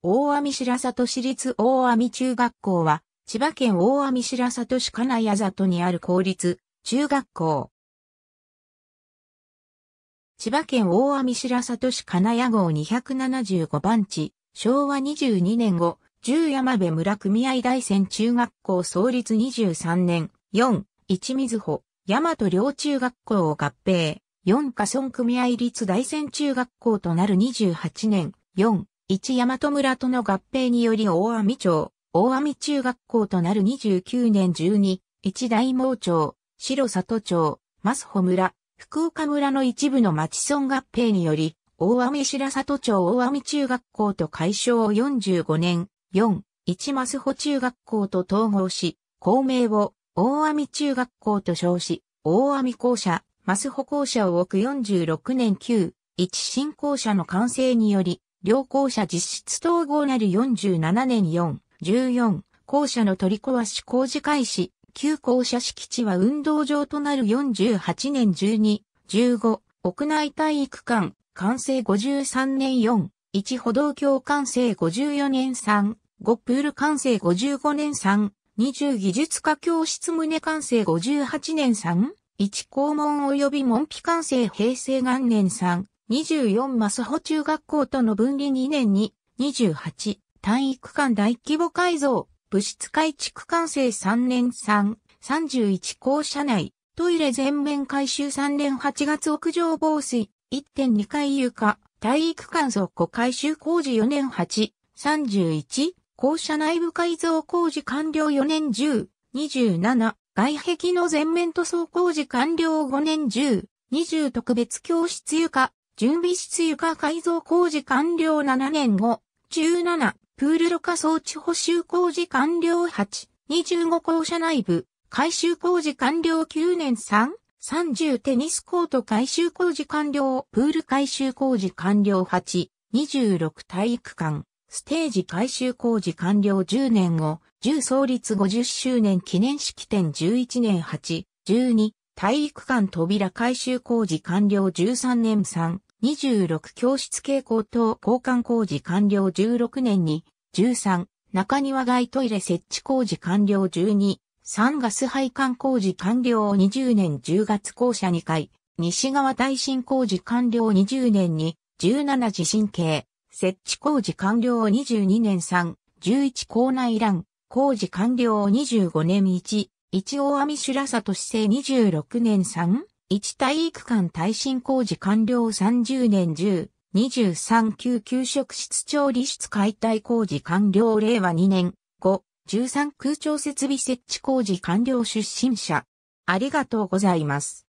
大網白里市立大網中学校は、千葉県大網白里市金谷里にある公立中学校。千葉県大網白里市金谷号275番地、昭和22年後、十山部村組合大仙中学校創立23年、4、一水穂、大和両中学校を合併、4加村組合立大仙中学校となる28年、4、一大和村との合併により大網町、大網中学校となる29年12、一大毛町、白里町、松穂村、福岡村の一部の町村合併により、大網白里町大網中学校と改消を45年、4、一マス穂中学校と統合し、校名を大網中学校と称し、大網校舎、マス穂校舎を置く46年9、一新校舎の完成により、両校舎実質統合なる47年4、14、校舎の取り壊し工事開始、旧校舎敷地は運動場となる48年12、15、屋内体育館、完成53年4、1歩道橋完成54年3、5プール完成55年3、20技術科教室棟完成58年3、1校門及び門扉完成平成元年3、24マスホ中学校との分離2年に、28、体育館大規模改造、物質改築完成3年3、31校舎内、トイレ全面改修3年8月屋上防水、1.2階床、体育館倉庫改修工事4年8、31、校舎内部改造工事完了4年10、27、外壁の全面塗装工事完了5年10、20特別教室床、準備室床改造工事完了7年後、17、プールろ過装置補修工事完了8、25校舎内部、改修工事完了9年3、30テニスコート改修工事完了、プール改修工事完了8、26体育館、ステージ改修工事完了10年後、10創立50周年記念式典11年8、12、体育館扉改修工事完了13年3、26教室傾向等交換工事完了16年に、13、中庭外トイレ設置工事完了12、3ガス配管工事完了20年10月校舎2回、西側耐震工事完了20年に、17地震計、設置工事完了22年3、11校内欄、工事完了25年1、一応網白里市政26年3、一体育館耐震工事完了30年10、23級給食室調理室解体工事完了令和2年5、13空調設備設置工事完了出身者。ありがとうございます。